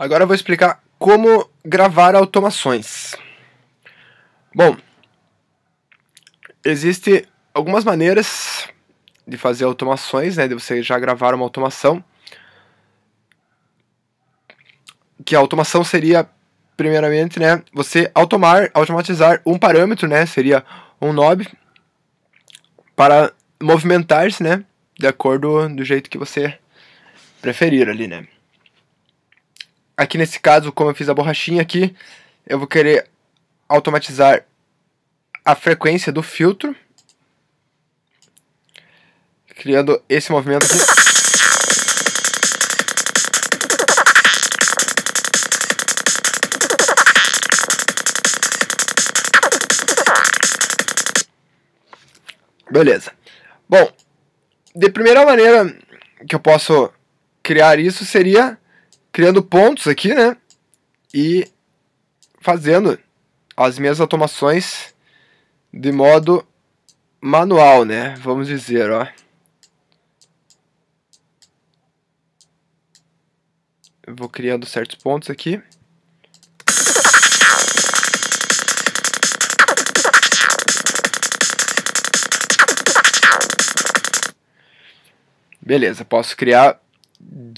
Agora eu vou explicar como gravar automações. Bom, existe algumas maneiras de fazer automações, né, de você já gravar uma automação. Que a automação seria primeiramente, né, você automar, automatizar um parâmetro, né, seria um knob para movimentar-se, né, de acordo do jeito que você preferir ali, né. Aqui nesse caso, como eu fiz a borrachinha aqui, eu vou querer automatizar a frequência do filtro. Criando esse movimento aqui. Beleza. Bom, de primeira maneira que eu posso criar isso seria criando pontos aqui, né? E fazendo as minhas automações de modo manual, né? Vamos dizer, ó. Eu vou criando certos pontos aqui. Beleza, posso criar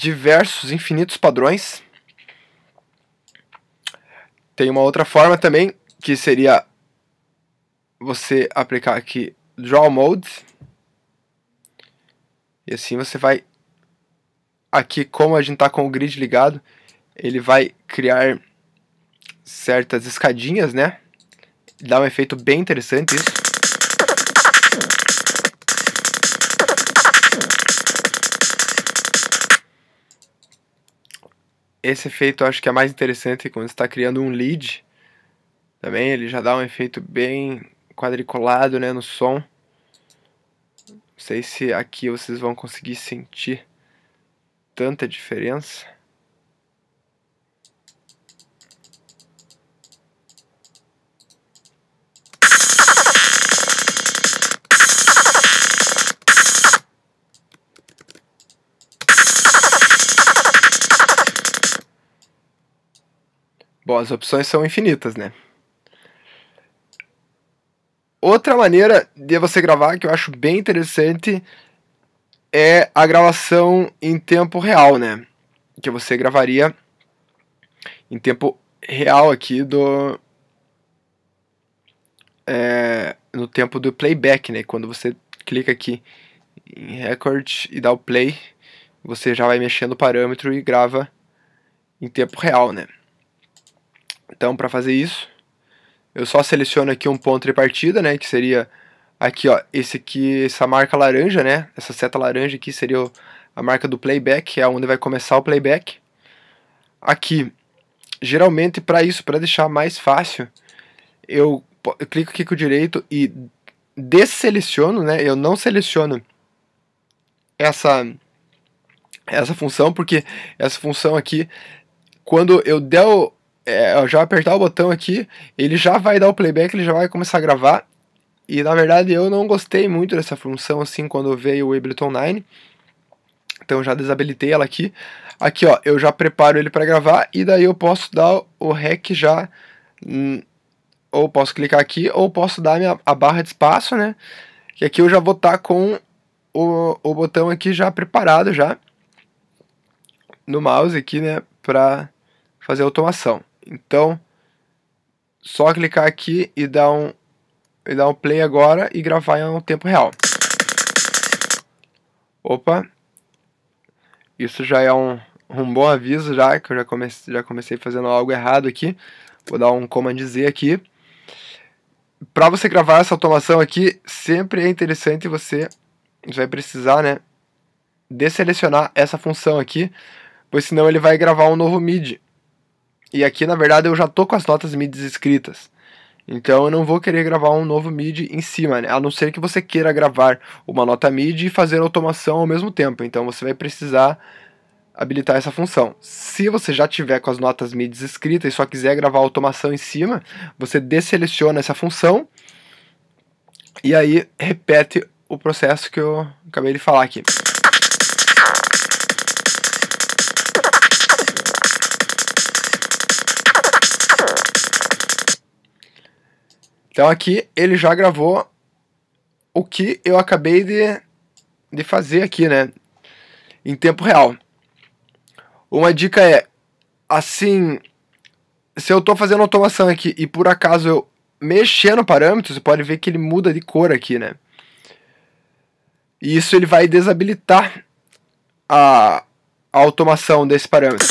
diversos, infinitos padrões. Tem uma outra forma também, que seria você aplicar aqui Draw Mode. E assim você vai... Aqui, como a gente está com o grid ligado, ele vai criar certas escadinhas, né? Dá um efeito bem interessante isso. esse efeito eu acho que é mais interessante quando está criando um lead. Também ele já dá um efeito bem quadriculado, né, no som. Não sei se aqui vocês vão conseguir sentir tanta diferença. Bom, as opções são infinitas, né? Outra maneira de você gravar que eu acho bem interessante é a gravação em tempo real, né? Que você gravaria em tempo real aqui do. É, no tempo do playback, né? Quando você clica aqui em record e dá o play, você já vai mexendo o parâmetro e grava em tempo real, né? Então, para fazer isso, eu só seleciono aqui um ponto de partida, né, que seria aqui, ó, esse aqui, essa marca laranja, né, essa seta laranja aqui seria a marca do playback, é onde vai começar o playback. Aqui, geralmente para isso, para deixar mais fácil, eu, eu clico aqui com o direito e desseleciono, né, eu não seleciono essa essa função, porque essa função aqui, quando eu der o, é, já apertar o botão aqui, ele já vai dar o playback, ele já vai começar a gravar. E na verdade eu não gostei muito dessa função assim quando veio o Ableton 9. Então já desabilitei ela aqui. Aqui ó, eu já preparo ele para gravar e daí eu posso dar o REC já ou posso clicar aqui ou posso dar a minha, a barra de espaço, né? Que aqui eu já vou estar tá com o, o botão aqui já preparado já no mouse aqui, né, para fazer automação. Então, só clicar aqui e dar um, e dar um play agora e gravar em um tempo real. Opa, isso já é um, um bom aviso já, que eu já comecei, já comecei fazendo algo errado aqui. Vou dar um command Z aqui. Para você gravar essa automação aqui, sempre é interessante você, você vai precisar, né, deselecionar essa função aqui, pois senão ele vai gravar um novo MIDI. E aqui, na verdade, eu já tô com as notas MIDI escritas. Então eu não vou querer gravar um novo MIDI em cima, né? a não ser que você queira gravar uma nota MIDI e fazer automação ao mesmo tempo. Então você vai precisar habilitar essa função. Se você já tiver com as notas MIDI escritas e só quiser gravar automação em cima, você deseleciona essa função e aí repete o processo que eu acabei de falar aqui. Então aqui ele já gravou o que eu acabei de, de fazer aqui, né? Em tempo real. Uma dica é, assim, se eu estou fazendo automação aqui e por acaso eu mexer no parâmetro, você pode ver que ele muda de cor aqui, né? E isso ele vai desabilitar a, a automação desse parâmetro.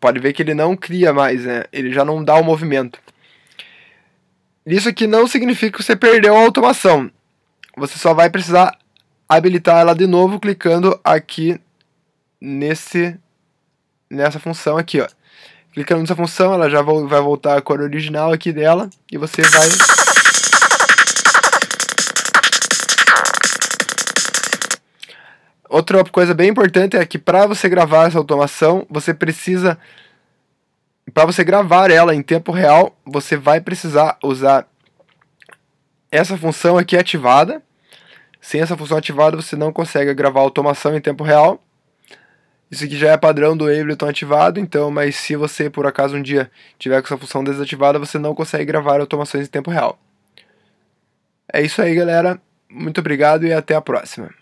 Pode ver que ele não cria mais, né? Ele já não dá o movimento. Isso aqui não significa que você perdeu a automação. Você só vai precisar habilitar ela de novo clicando aqui nesse nessa função aqui, ó. Clicando nessa função, ela já vai voltar a cor original aqui dela e você vai Outra coisa bem importante é que para você gravar essa automação, você precisa para você gravar ela em tempo real, você vai precisar usar essa função aqui ativada. Sem essa função ativada, você não consegue gravar automação em tempo real. Isso aqui já é padrão do Ableton ativado, então, mas se você por acaso um dia tiver com essa função desativada, você não consegue gravar automações em tempo real. É isso aí, galera. Muito obrigado e até a próxima.